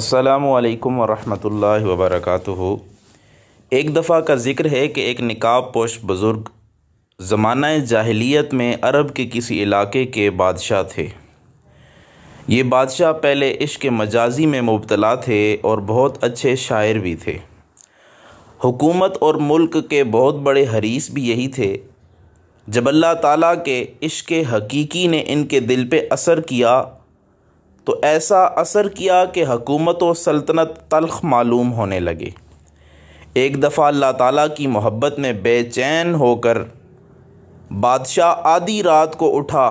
असलकम वरहमल वबरक एक दफ़ा का ज़िक्र है कि एक निकाब पोश बुज़ुर्ग ज़माना जाहलीत में अरब के किसी इलाके के बादशाह थे ये बादशाह पहले इश्क मजाजी में मुबतला थे और बहुत अच्छे शायर भी थे हुकूमत और मुल्क के बहुत बड़े हरीस भी यही थे जब अल्लाह ताला के इश्क हकीकी ने इनके दिल पे असर किया तो ऐसा असर किया कि हकूमत और सल्तनत तलख मालूम होने लगे एक दफ़ा अल्लाह ताला की मोहब्बत में बेचैन होकर बादशाह आधी रात को उठा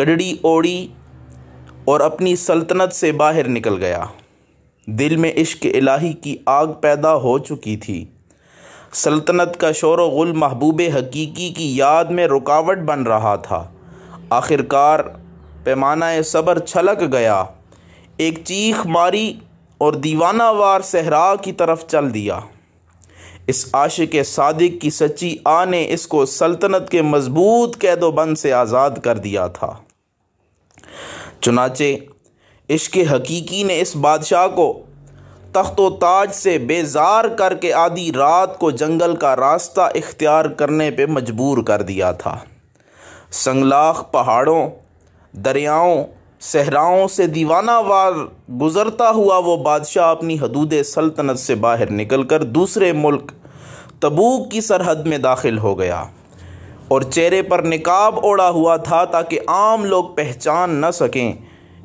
गडड़ी ओढ़ी और अपनी सल्तनत से बाहर निकल गया दिल में इश्क इलाही की आग पैदा हो चुकी थी सल्तनत का शोर गुल महबूब हकीकी की याद में रुकावट बन रहा था आखिरकार पैमाना सब्र छलक गया एक चीख मारी और दीवाना वार सहरा की तरफ चल दिया इस आशिक सादिक की सच्ची आ ने इसको सल्तनत के मजबूत कैदोबंद से आज़ाद कर दिया था चुनाचे इश्क हकीकी ने इस बादशाह को तख्त ताज से बेजार करके आधी रात को जंगल का रास्ता इख्तियार करने पे मजबूर कर दिया था संगलाख पहाड़ों दरियाओं सहराओं से दीवाना वार गुज़रता हुआ वो बादशाह अपनी हदूद सल्तनत से बाहर निकल कर दूसरे मुल्क तबूक की सरहद में दाखिल हो गया और चेहरे पर निकाब ओढ़ा हुआ था ताकि आम लोग पहचान न सकें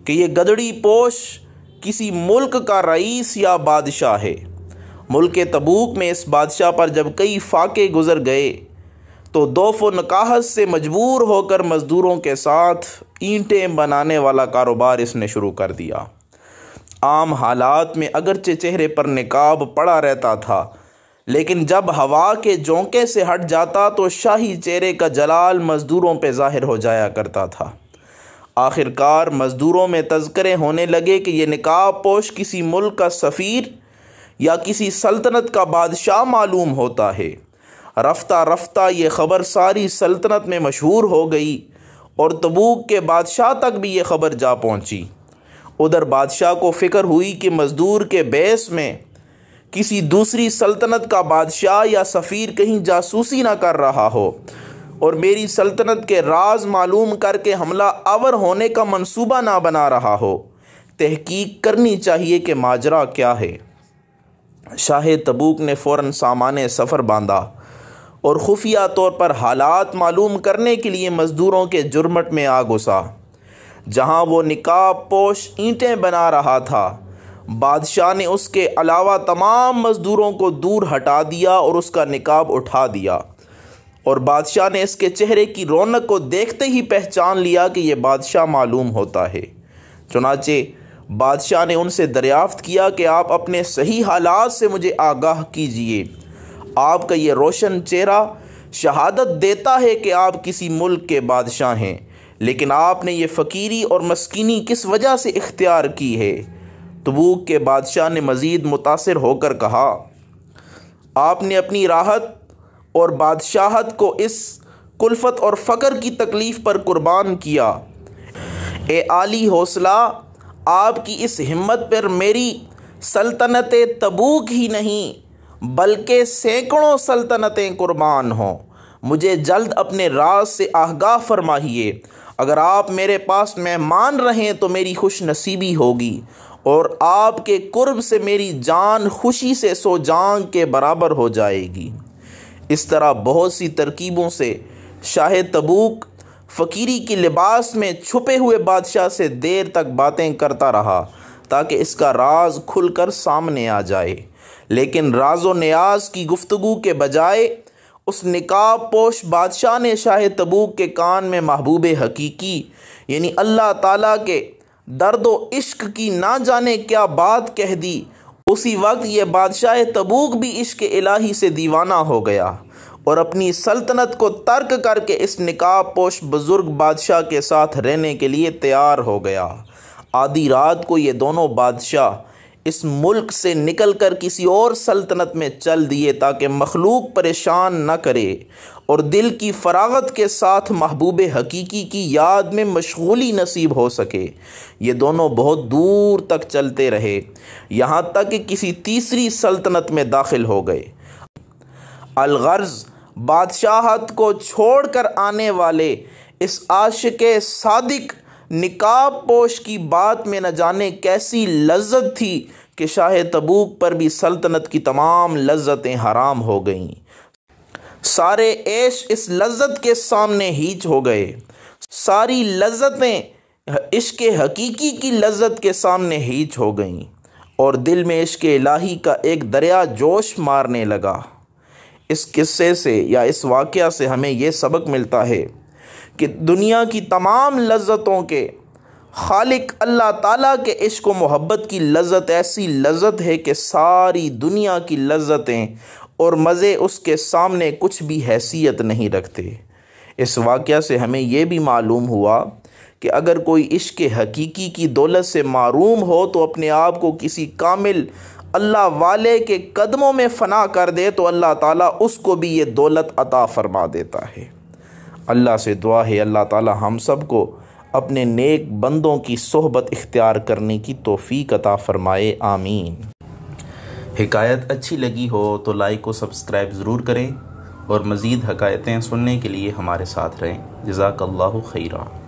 कि ये गदड़ी पोश किसी मुल्क का रईस या बादशाह है मुल्क तबूक में इस बादशाह पर जब कई फाके गुज़र गए तो दोफ़ो नकाहत से मजबूर होकर मज़दूरों के साथ ईंटें बनाने वाला कारोबार इसने शुरू कर दिया आम हालात में अगरचे चेहरे पर निकाब पड़ा रहता था लेकिन जब हवा के झोंके से हट जाता तो शाही चेहरे का जलाल मज़दूरों पर ज़ाहिर हो जाया करता था आखिरकार मज़दूरों में तस्करे होने लगे कि यह निकाब पोश किसी मुल्क का सफ़ीर या किसी सल्तनत का बादशाह मालूम होता है रफ्ता रफ्ता ये ख़बर सारी सल्तनत में मशहूर हो गई और तबूक के बादशाह तक भी ये ख़बर जा पहुँची उधर बादशाह को फ़िक्र हुई कि मज़दूर के बेस में किसी दूसरी सल्तनत का बादशाह या सफ़ीर कहीं जासूसी ना कर रहा हो और मेरी सल्तनत के राज मालूम करके हमला अवर होने का मंसूबा ना बना रहा हो तहकीक करनी चाहिए कि माजरा क्या है शाह तबूक ने फ़ौर सामान सफ़र बांधा और खुफिया तौर पर हालात मालूम करने के लिए मज़दूरों के जुर्मट में आ घुसा जहाँ वो निकाब पोश ईंटें बना रहा था बादशाह ने उसके अलावा तमाम मज़दूरों को दूर हटा दिया और उसका निकाब उठा दिया और बादशाह ने इसके चेहरे की रौनक को देखते ही पहचान लिया कि यह बादशाह मालूम होता है चुनाचे बादशाह ने उनसे दरियाफ़त किया कि आप अपने सही हालात से मुझे आगाह कीजिए आपका ये रोशन चेहरा शहादत देता है कि आप किसी मुल्क के बादशाह हैं लेकिन आपने ये फ़कीरी और मस्किनी किस वजह से इख्तियार की है तबूक के बादशाह ने मज़ीद मुतासर होकर कहा आपने अपनी राहत और बादशाहत को इस कुल्फ़त और फ़कर की तकलीफ़ पर कुर्बान किया ए आली हौसला आपकी इस हिम्मत पर मेरी सल्तनत तबूक ही नहीं बल्कि सैकड़ों सल्तनतें कुर्बान हों मुझे जल्द अपने राज से आगाह फरमाइए अगर आप मेरे पास मेहमान रहें तो मेरी खुश नसीबी होगी और आपके कुर्ब से मेरी जान खुशी से सो जान के बराबर हो जाएगी इस तरह बहुत सी तरकीबों से शाह तबूक फ़कीरी की लिबास में छुपे हुए बादशाह से देर तक बातें करता रहा ताकि इसका राज खुलकर सामने आ जाए लेकिन राज व न्याज की गुफ्तु के बजाय उस निकाब पोश बादशाह ने शाह तबूक के कान में महबूब हकीकी यानी अल्लाह ताला के दर्द व इश्क की ना जाने क्या बात कह दी उसी वक्त ये बादशाह तबूक भी इश्क इलाही से दीवाना हो गया और अपनी सल्तनत को तर्क करके इस निकाब पोश बुज़ुर्ग बादशाह के साथ रहने के लिए तैयार हो गया आधी रात को ये दोनों बादशाह इस मुल्क से निकल कर किसी और सल्तनत में चल दिए ताकि मखलूक परेशान न करे और दिल की फरागत के साथ महबूब हकीकी की याद में मशगूली नसीब हो सके ये दोनों बहुत दूर तक चलते रहे यहाँ तक कि किसी तीसरी सल्तनत में दाखिल हो गए अलगर्ज़ बादशाहत को छोड़कर आने वाले इस आशिक सादिक निकाब पोश की बात में न जाने कैसी लज्जत थी कि शाह तबूक पर भी सल्तनत की तमाम लज्जतें हराम हो गईं सारे ऐश इस लज्जत के सामने हीच हो गए सारी लज्जतें इश्क हकीकी की लज्जत के सामने हीच हो गईं और दिल में इश्क इलाही का एक दरिया जोश मारने लगा इस किस्से से या इस वाक़ से हमें यह सबक मिलता है कि दुनिया की तमाम लज्जतों के खालिक अल्लाह ताला के इश्क व मोहब्बत की लज्जत ऐसी लज्जत है कि सारी दुनिया की लज्जतें और मज़े उसके सामने कुछ भी हैसियत नहीं रखते इस वाक़ से हमें यह भी मालूम हुआ कि अगर कोई इश्क हकीकी की दौलत से मरूम हो तो अपने आप को किसी कामिल अल्लाह वाले के कदमों में फ़ना कर दे तो अल्लाह ताला उसको भी ये दौलत अता फ़रमा देता है अल्लाह से दुआ है अल्लाह ताला हम सब को अपने नेक बंदों की सोहबत इख्तियार करने की तोफ़ी अता फ़रमाए आमीन हिकायत अच्छी लगी हो तो लाइक और सब्सक्राइब ज़रूर करें और मज़ीद हकायतें सुनने के लिए हमारे साथ रहें जजाकल्ला खैरा